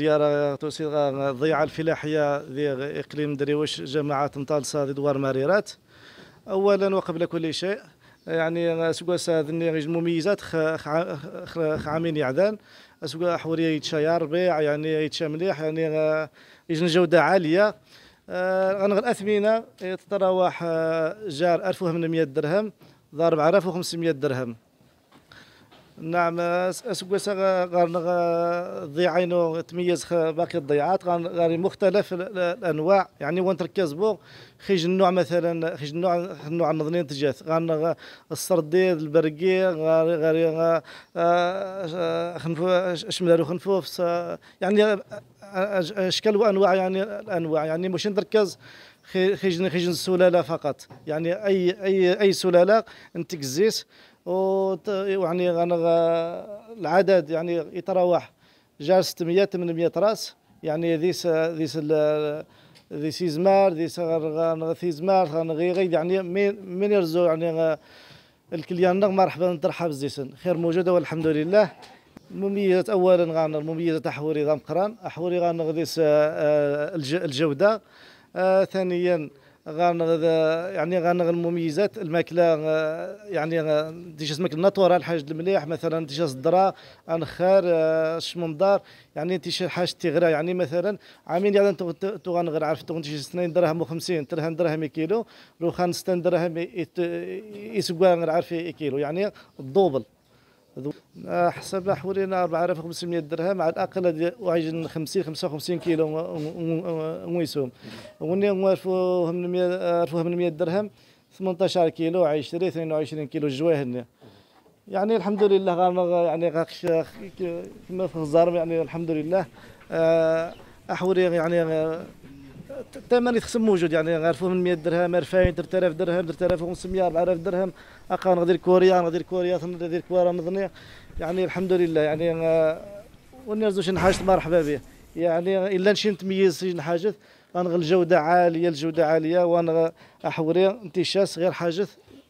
زيارة تسير الضيعة الفلاحية في إقليم دريوش جماعة طالسة دوار ماريرات أولا وقبل كل شيء يعني غيج مميزات خ خ خ عامين يعذان سوقا حورية يتشايا ربيع يعني يتشا مليح يعني غيج جودة عالية غنغ آه، الأثمنة تتراوح آه، جار 1800 درهم ضارب عرف 1500 درهم نعم اسكوس ضيعينو تميز باقي الضيعات غار مختلف الانواع يعني وين تركز خيج النوع مثلا خيج النوع النوع نظني تجات غان السرديد البرقي غار غار آه، آه، خنفو خنفوف يعني آه، اشكال وانواع يعني الانواع يعني مش نركز خيج خيج السلاله فقط يعني اي اي اي سلاله انتكزيس يعني العدد يعني يتراوح جار 600 800 راس يعني ذيس ذيس ذيس زمار ذيس يزمار غير يعني من يرزو يعني الكليان مرحبا ترحب زيسن خير موجوده والحمد لله مميزة اولا غانر المميزه احوري ضم قران احوري غانر ذيس آه، آه، الجوده آه، ثانيا غنغ يعني غنغ المميزات الماكله يعني ديجا اسمك الناتورال حاجه المليح مثلا ديجا الذره انخار آه، الشمندار يعني ديش حاجه تغرى يعني مثلا عامين يعني انت تو غنغر عارف تو ديش سنين درهم و50 درهم درهم كيلو لو خان 6 درهم يسوى عارف كيلو يعني الدوبل حسب حوالينا 4500 درهم على الاقل وعجن 50 55 كيلو ويسوم وني نعرفوهم 100 نعرفوهم 100 درهم 18 كيلو 20 22 كيلو جواهن يعني الحمد لله يعني كما في الزرم يعني الحمد لله آه، احوري يعني الثمن اللي موجود يعني نعرفوه من 100 درهم 2000 3000 درهم 3500 4000 درهم اقا ندير كوريا ندير كوريا ندير كوارا مضنية يعني الحمد لله يعني ونرزو شي حاجه مرحبا به يعني الا نشي نتميز شي حاجه انا الجوده عاليه الجوده عاليه وانا احوري انتشاس غير حاجه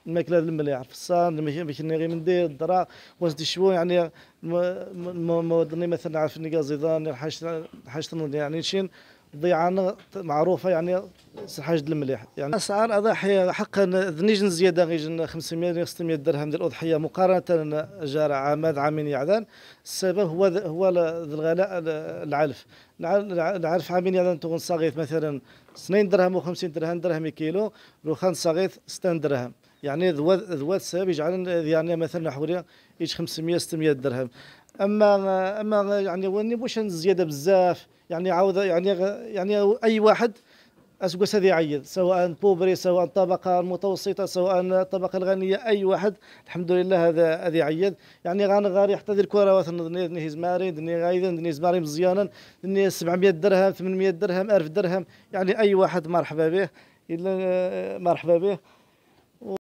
الماكله المليح الفصان المكني غير دير الدرا واش تشوي يعني ما مثلا عرفني قازيدان حاجه حاجه يعني شين ضيعانه معروفه يعني حاجد المليح يعني اسعار اضاحيه حقا ذنيجن زياده غيجن 500 600 درهم ديال الاضحيه مقارنه جار عامات عامين يعذان السبب هو هو الغلاء العلف العلف عامين يعذان تغن صغير مثلا 2 درهم و50 درهم درهم كيلو روخان صغير 60 درهم يعني ذوات ذوات السبب يجعل يعني مثلا حوالي 500 600 درهم اما اما يعني واش زياده بزاف يعني عاود يعني يعني اي واحد اسكو هذا يعيد سواء بوبري سواء الطبقه المتوسطه سواء الطبقه الغنيه اي واحد الحمد لله هذا هذا يعيد يعني غان حتى يحتذي الكره واثن دني زماري دني غايدن دني زماري مزيانا دني 700 درهم 800 درهم 1000 درهم يعني اي واحد مرحبا به الا مرحبا به